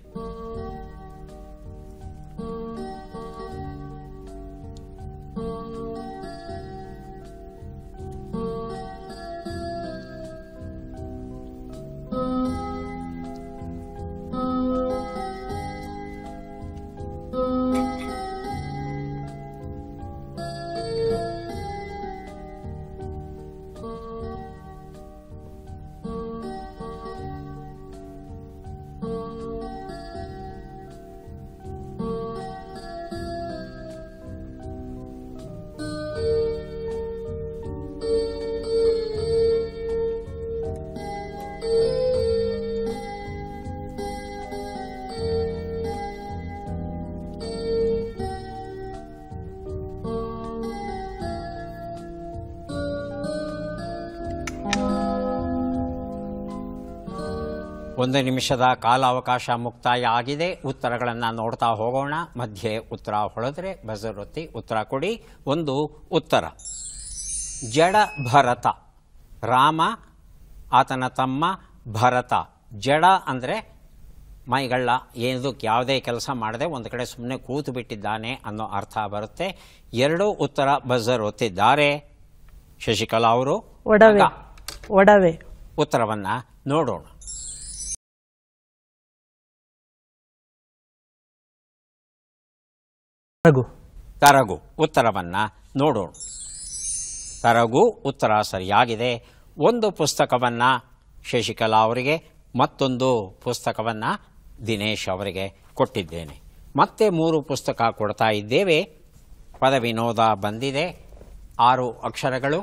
ಒಂದು ನಿಮಿಷದ ಕಾಲಾವಕಾಶ ಮುಕ್ತಾಯ ಆಗಿದೆ ಉತ್ತರಗಳನ್ನು ನೋಡ್ತಾ ಹೋಗೋಣ ಮಧ್ಯೆ ಉತ್ತರ ಹೊಳೆದ್ರೆ ಬಜರೊತ್ತಿ ಉತ್ತರ ಕೊಡಿ ಒಂದು ಉತ್ತರ ಜಡ ಭರತ ರಾಮ ಆತನ ತಮ್ಮ ಭರತ ಜಡ ಅಂದರೆ ಮೈಗಳ್ಳ ಏನದಕ್ಕೆ ಯಾವುದೇ ಕೆಲಸ ಮಾಡದೆ ಒಂದು ಕಡೆ ಸುಮ್ಮನೆ ಕೂತು ಬಿಟ್ಟಿದ್ದಾನೆ ಅನ್ನೋ ಅರ್ಥ ಬರುತ್ತೆ ಎರಡೂ ಉತ್ತರ ಬಜರ್ ಒತ್ತಿದ್ದಾರೆ ಶಶಿಕಲಾ ಅವರು ಒಡವೆ ಒಡವೆ ಉತ್ತರವನ್ನು ನೋಡೋಣ ತರಗು ತರಗು ಉತ್ತರವನ್ನು ನೋಡೋಣ ತರಗು ಉತ್ತರ ಸರಿಯಾಗಿದೆ ಒಂದು ಪುಸ್ತಕವನ್ನು ಶಶಿಕಲಾ ಅವರಿಗೆ ಮತ್ತೊಂದು ಪುಸ್ತಕವನ್ನು ದಿನೇಶ್ ಅವರಿಗೆ ಕೊಟ್ಟಿದ್ದೇನೆ ಮತ್ತೆ ಮೂರು ಪುಸ್ತಕ ಕೊಡ್ತಾ ಇದ್ದೇವೆ ಪದವಿನೋದ ಬಂದಿದೆ ಆರು ಅಕ್ಷರಗಳು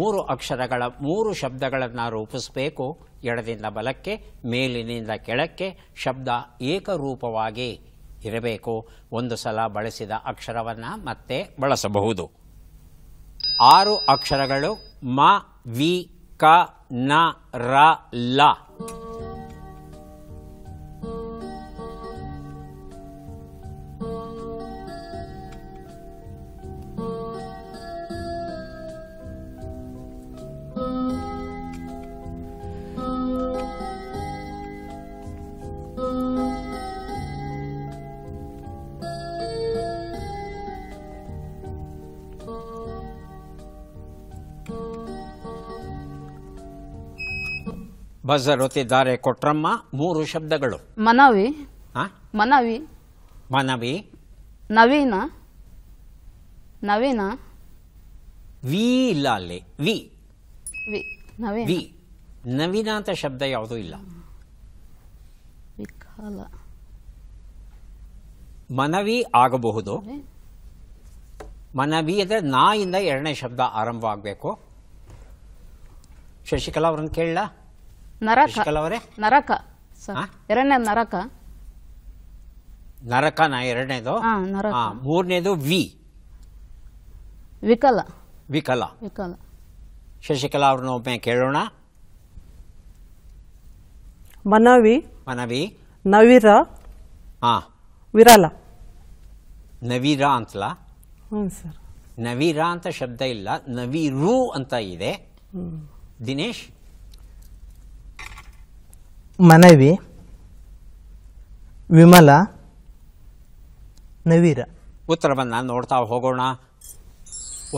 ಮೂರು ಅಕ್ಷರಗಳ ಮೂರು ಶಬ್ದಗಳನ್ನು ರೂಪಿಸಬೇಕು ಎಡದಿಂದ ಬಲಕ್ಕೆ ಮೇಲಿನಿಂದ ಕೆಳಕ್ಕೆ ಶಬ್ದ ಏಕರೂಪವಾಗಿ ಇರಬೇಕು ಒಂದು ಸಲ ಬಳಸಿದ ಅಕ್ಷರವನ್ನು ಮತ್ತೆ ಬಳಸಬಹುದು ಆರು ಅಕ್ಷರಗಳು ಮ ವಿ ಕ ನ ರ ಲ ಬಜರ್ ಒತ್ತಿದ್ದಾರೆ ಕೊಟ್ರಮ್ಮ ಮೂರು ಶಬ್ದಗಳು ಮನವಿ ಮನವಿ ಮನವಿ ನವೀನ ನವೀನ ವಿ ಇಲ್ಲ ಅಲ್ಲಿ ವಿ ವಿ ನವೀನ ವಿ ಅಂತ ಶಬ್ದ ಯಾವುದೂ ಇಲ್ಲ ಮನವಿ ಆಗಬಹುದು ಮನವಿ ಅಂದರೆ ನಾಯಿಂದ ಎರಡನೇ ಶಬ್ದ ಆರಂಭ ಆಗಬೇಕು ಶಶಿಕಲಾ ಅವ್ರನ್ನ ಕೇಳಲಾ ನರಕ ಅವರೇ ನರಕ ಎರಡನೇ ನರಕ ನರಕನ ಎರಡನೇದು ಮೂರನೇದು ವಿ ವಿಕಲ ವಿಕಲ ವಿಕಲ ಶಶಿಕಲಾ ಅವ್ರನ್ನ ಒಮ್ಮೆ ಕೇಳೋಣ ಮನವಿ ಮನವಿ ನವಿರ ಹಾ ವಿರಲ ನವೀರ ಅಂತಲ್ಲ ಹ್ಞೂ ಸರ್ ನವೀರ ಅಂತ ಶಬ್ದ ಇಲ್ಲ ನವೀರು ಅಂತ ಇದೆ ದಿನೇಶ್ ಮನವಿ ವಿಮಲ ನವೀರ ಉತ್ತರವನ್ನು ನೋಡ್ತಾ ಹೋಗೋಣ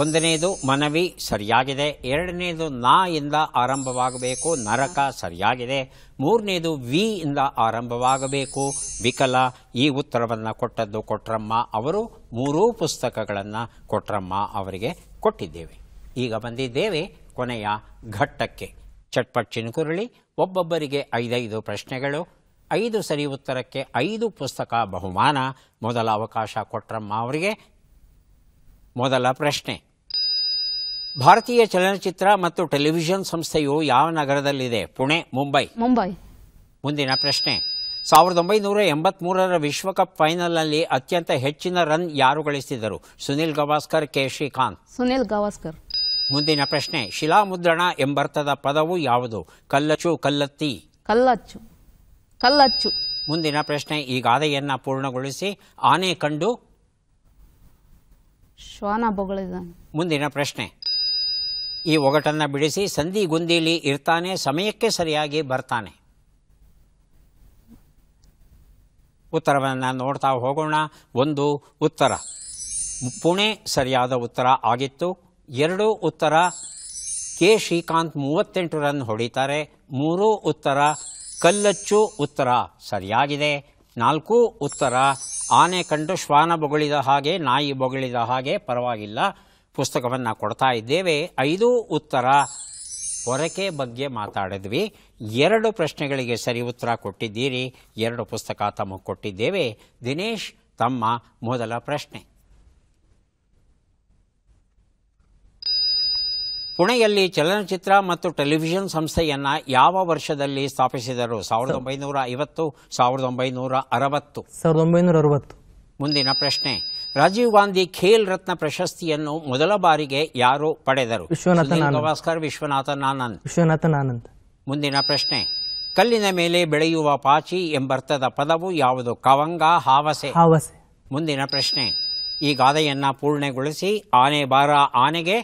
ಒಂದನೆಯದು ಮನವಿ ಸರಿಯಾಗಿದೆ ಎರಡನೇದು ನಾ ಇಂದ ಆರಂಭವಾಗಬೇಕು ನರಕ ಸರಿಯಾಗಿದೆ ಮೂರನೇದು ವಿ ಇಂದ ಆರಂಭವಾಗಬೇಕು ವಿಕಲ ಈ ಉತ್ತರವನ್ನು ಕೊಟ್ಟದ್ದು ಕೊಟ್ರಮ್ಮ ಅವರು ಮೂರೂ ಪುಸ್ತಕಗಳನ್ನು ಕೊಟ್ರಮ್ಮ ಅವರಿಗೆ ಕೊಟ್ಟಿದ್ದೇವೆ ಈಗ ಬಂದಿದ್ದೇವೆ ಕೊನೆಯ ಘಟ್ಟಕ್ಕೆ ಚಟ್ಪಟ್ ಚಿನಕುರುಳಿ ಒಬ್ಬೊಬ್ಬರಿಗೆ ಐದೈದು ಪ್ರಶ್ನೆಗಳು ಐದು ಸರಿ ಉತ್ತರಕ್ಕೆ ಐದು ಪುಸ್ತಕ ಬಹುಮಾನ ಮೊದಲ ಅವಕಾಶ ಕೊಟ್ರಮ್ಮ ಅವರಿಗೆ ಮೊದಲ ಪ್ರಶ್ನೆ ಭಾರತೀಯ ಚಲನಚಿತ್ರ ಮತ್ತು ಟೆಲಿವಿಷನ್ ಸಂಸ್ಥೆಯು ಯಾವ ನಗರದಲ್ಲಿದೆ ಪುಣೆ ಮುಂಬೈ ಮುಂಬೈ ಮುಂದಿನ ಪ್ರಶ್ನೆ ಸಾವಿರದ ಒಂಬೈನೂರ ಎಂಬತ್ಮೂರರ ವಿಶ್ವಕಪ್ ಫೈನಲ್ನಲ್ಲಿ ಅತ್ಯಂತ ಹೆಚ್ಚಿನ ರನ್ ಯಾರು ಗಳಿಸಿದರು ಸುನಿಲ್ ಗವಾಸ್ಕರ್ ಕೆ ಶ್ರೀಕಾಂತ್ ಸುನಿಲ್ ಗವಾಸ್ಕರ್ ಮುಂದಿನ ಪ್ರಶ್ನೆ ಶಿಲಾಮುದ್ರಣ ಎಂಬರ್ಥದ ಪದವು ಯಾವುದು ಕಲ್ಲಚ್ಚು ಕಲ್ಲತ್ತಿ ಕಲ್ಲಚ್ಚು ಕಲ್ಲಚ್ಚು ಮುಂದಿನ ಪ್ರಶ್ನೆ ಈ ಗಾದೆಯನ್ನು ಪೂರ್ಣಗೊಳಿಸಿ ಆನೆ ಕಂಡು ಶ್ವಾನ ಮುಂದಿನ ಪ್ರಶ್ನೆ ಈ ಒಗಟನ್ನು ಬಿಡಿಸಿ ಸಂಧಿ ಗುಂದಿಲಿ ಇರ್ತಾನೆ ಸಮಯಕ್ಕೆ ಸರಿಯಾಗಿ ಬರ್ತಾನೆ ಉತ್ತರವನ್ನು ನೋಡ್ತಾ ಹೋಗೋಣ ಒಂದು ಉತ್ತರ ಪುಣೆ ಸರಿಯಾದ ಉತ್ತರ ಆಗಿತ್ತು ಎರಡು ಉತ್ತರ ಕೆ ಶ್ರೀಕಾಂತ್ ಮೂವತ್ತೆಂಟು ರನ್ ಹೊಡಿತಾರೆ ಮೂರು ಉತ್ತರ ಕಲ್ಲಚ್ಚು ಉತ್ತರ ಸರಿಯಾಗಿದೆ ನಾಲ್ಕು ಉತ್ತರ ಆನೆ ಕಂಡು ಶ್ವಾನ ಬೊಗಳಿದ ಹಾಗೆ ನಾಯಿ ಬೊಗಳಿದ ಹಾಗೆ ಪರವಾಗಿಲ್ಲ ಪುಸ್ತಕವನ್ನು ಕೊಡ್ತಾ ಇದ್ದೇವೆ ಐದು ಉತ್ತರ ಹೊರಕೆ ಬಗ್ಗೆ ಮಾತಾಡಿದ್ವಿ ಎರಡು ಪ್ರಶ್ನೆಗಳಿಗೆ ಸರಿ ಉತ್ತರ ಕೊಟ್ಟಿದ್ದೀರಿ ಎರಡು ಪುಸ್ತಕ ತಮಗೆ ಕೊಟ್ಟಿದ್ದೇವೆ ದಿನೇಶ್ ತಮ್ಮ ಮೊದಲ ಪ್ರಶ್ನೆ ಪುಣೆಯಲ್ಲಿ ಚಲನಚಿತ್ರ ಮತ್ತು ಟೆಲಿವಿಷನ್ ಸಂಸ್ಥೆಯನ್ನು ಯಾವ ವರ್ಷದಲ್ಲಿ ಸ್ಥಾಪಿಸಿದರು ಸಾವಿರದ ಒಂಬೈನೂರ ಐವತ್ತು ಸಾವಿರದ ಒಂಬೈನೂರ ಅರವತ್ತು ಸಾವಿರದ ಒಂಬೈನೂರ ಅರವತ್ತು ಮುಂದಿನ ಪ್ರಶ್ನೆ ರಾಜೀವ್ ಗಾಂಧಿ ಖೇಲ್ ರತ್ನ ಪ್ರಶಸ್ತಿಯನ್ನು ಮೊದಲ ಬಾರಿಗೆ ಯಾರು ಪಡೆದರು ಗವಾಸ್ಕರ್ ವಿಶ್ವನಾಥನ್ ಆನಂದ್ ವಿಶ್ವನಾಥನ್ ಆನಂದ್ ಮುಂದಿನ ಪ್ರಶ್ನೆ ಕಲ್ಲಿನ ಮೇಲೆ ಬೆಳೆಯುವ ಪಾಚಿ ಎಂಬರ್ಥದ ಪದವು ಯಾವುದು ಕವಂಗ ಹಾವಸೆ ಹಾವಸೆ ಮುಂದಿನ ಪ್ರಶ್ನೆ ಈ ಗಾದೆಯನ್ನ ಪೂರ್ಣಗೊಳಿಸಿ ಆನೆ ಬಾರ ಆನೆಗೆ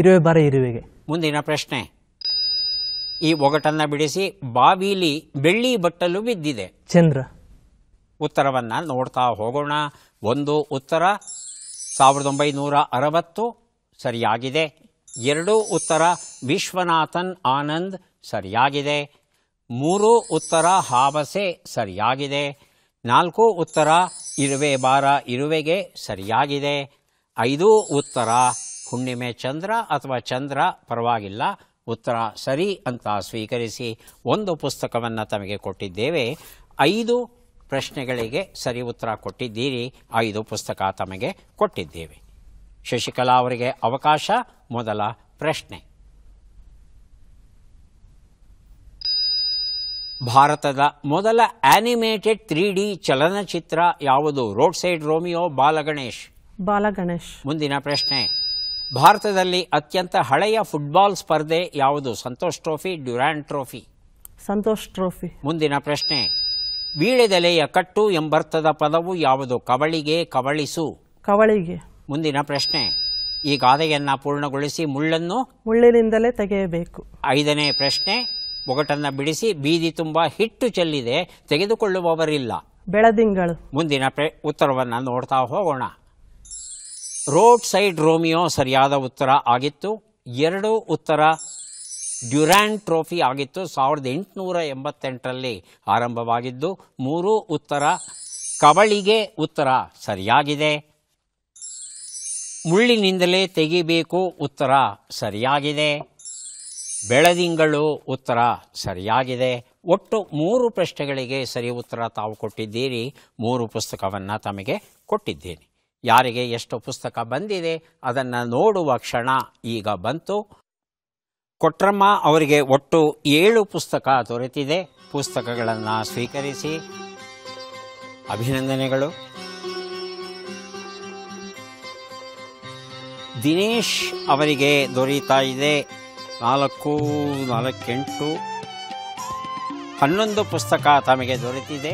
ಇರುವೆ ಬರ ಇರುವೆಗೆ ಮುಂದಿನ ಪ್ರಶ್ನೆ ಈ ಒಗಟನ್ನ ಬಿಡಿಸಿ ಬಾವಿಲಿ ಬೆಳ್ಳಿ ಬಟ್ಟಲು ಬಿದ್ದಿದೆ ಚಂದ್ರ ಉತ್ತರವನ್ನ ನೋಡ್ತಾ ಹೋಗೋಣ ಒಂದು ಉತ್ತರ ಸಾವಿರದ ಒಂಬೈನೂರ ಅರವತ್ತು ಸರಿಯಾಗಿದೆ ಎರಡು ಉತ್ತರ ವಿಶ್ವನಾಥನ್ ಆನಂದ್ ಸರಿಯಾಗಿದೆ ಮೂರು ಉತ್ತರ ಹಾವಸೆ ಸರಿಯಾಗಿದೆ ನಾಲ್ಕು ಉತ್ತರ ಇರುವೆ ಬಾರ ಇರುವೆಗೆ ಸರಿಯಾಗಿದೆ ಐದು ಉತ್ತರ ಹುಣ್ಣಿಮೆ ಚಂದ್ರ ಅಥವಾ ಚಂದ್ರ ಪರವಾಗಿಲ್ಲ ಉತ್ತರ ಸರಿ ಅಂತ ಸ್ವೀಕರಿಸಿ ಒಂದು ಪುಸ್ತಕವನ್ನು ತಮಗೆ ಕೊಟ್ಟಿದ್ದೇವೆ ಐದು ಪ್ರಶ್ನೆಗಳಿಗೆ ಸರಿ ಉತ್ತರ ಕೊಟ್ಟಿದ್ದೀರಿ ಐದು ಪುಸ್ತಕ ತಮಗೆ ಕೊಟ್ಟಿದ್ದೇವೆ ಶಶಿಕಲಾ ಅವರಿಗೆ ಅವಕಾಶ ಮೊದಲ ಪ್ರಶ್ನೆ ಭಾರತದ ಮೊದಲ ಆನಿಮೇಟೆಡ್ ತ್ರೀ ಡಿ ಚಲನಚಿತ್ರ ಯಾವುದು road side Romeo Balaganesh Balaganesh ಮುಂದಿನ ಪ್ರಶ್ನೆ ಭಾರತದಲ್ಲಿ ಅತ್ಯಂತ ಹಳೆಯ ಫುಟ್ಬಾಲ್ ಸ್ಪರ್ಧೆ ಯಾವುದು Santosh trophy Durand trophy Santosh trophy ಮುಂದಿನ ಪ್ರಶ್ನೆ ವೀಳೆದೆಲೆಯ ಕಟ್ಟು ಎಂಬರ್ಥದ ಪದವು ಯಾವುದು ಕವಳಿಗೆ ಕವಳಿಸು ಕವಳಿಗೆ ಮುಂದಿನ ಪ್ರಶ್ನೆ ಈ ಗಾದೆಯನ್ನ ಪೂರ್ಣಗೊಳಿಸಿ ಮುಳ್ಳನ್ನು ಮುಳ್ಳಿನಿಂದಲೇ ತೆಗೆಯಬೇಕು ಐದನೇ ಪ್ರಶ್ನೆ ಒಗಟನ್ನ ಬಿಡಿಸಿ ಬೀದಿ ತುಂಬಾ ಹಿಟ್ಟು ಚೆಲ್ಲಿದೆ ತೆಗೆದುಕೊಳ್ಳುವವರಿಲ್ಲ ಬೆಳದಿಂಗಳು ಮುಂದಿನ ಉತ್ತರವನ್ನ ಉತ್ತರವನ್ನು ನೋಡ್ತಾ ಹೋಗೋಣ ರೋಡ್ ಸೈಡ್ ರೋಮಿಯೋ ಸರಿಯಾದ ಉತ್ತರ ಆಗಿತ್ತು ಎರಡು ಉತ್ತರ ಡ್ಯುರ್ಯಾಂಡ್ ಟ್ರೋಫಿ ಆಗಿತ್ತು ಸಾವಿರದ ಎಂಟುನೂರ ಎಂಬತ್ತೆಂಟರಲ್ಲಿ ಆರಂಭವಾಗಿದ್ದು ಮೂರು ಉತ್ತರ ಕಬಳಿಗೆ ಉತ್ತರ ಸರಿಯಾಗಿದೆ ಮುಳ್ಳಿನಿಂದಲೇ ತೆಗಿಬೇಕು ಉತ್ತರ ಸರಿಯಾಗಿದೆ ಬೆಳದಿಂಗಳು ಉತ್ತರ ಸರಿಯಾಗಿದೆ ಒಟ್ಟು ಮೂರು ಪ್ರಶ್ನೆಗಳಿಗೆ ಸರಿ ಉತ್ತರ ತಾವು ಕೊಟ್ಟಿದ್ದೀರಿ ಮೂರು ಪುಸ್ತಕವನ್ನು ತಮಗೆ ಕೊಟ್ಟಿದ್ದೇನೆ ಯಾರಿಗೆ ಎಷ್ಟು ಪುಸ್ತಕ ಬಂದಿದೆ ಅದನ್ನು ನೋಡುವ ಕ್ಷಣ ಈಗ ಬಂತು ಕೊಟ್ರಮ್ಮ ಅವರಿಗೆ ಒಟ್ಟು ಏಳು ಪುಸ್ತಕ ದೊರೆತಿದೆ ಪುಸ್ತಕಗಳನ್ನು ಸ್ವೀಕರಿಸಿ ಅಭಿನಂದನೆಗಳು ದಿನೇಶ್ ಅವರಿಗೆ ದೊರೀತಾ ಇದೆ ನಾಲ್ಕು ನಾಲ್ಕೆಂಟು ಹನ್ನೊಂದು ಪುಸ್ತಕ ತಮಗೆ ದೊರೆತಿದೆ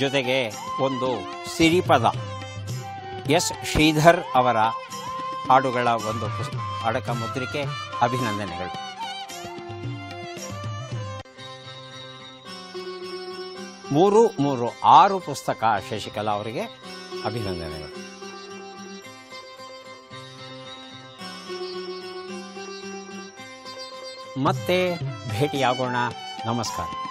ಜೊತೆಗೆ ಒಂದು ಸಿರಿಪದ ಎಸ್ ಶ್ರೀಧರ್ ಅವರ ಹಾಡುಗಳ ಒಂದು ಅಡಕ ಮುದ್ರಿಕೆ ಅಭಿನಂದನೆಗಳು ಮೂರು ಮೂರು ಆರು ಪುಸ್ತಕ ಶಶಿಕಲಾ ಅವರಿಗೆ ಅಭಿನಂದನೆಗಳು ಮತ್ತೆ ಭೇಟಿಯಾಗೋಣ ನಮಸ್ಕಾರ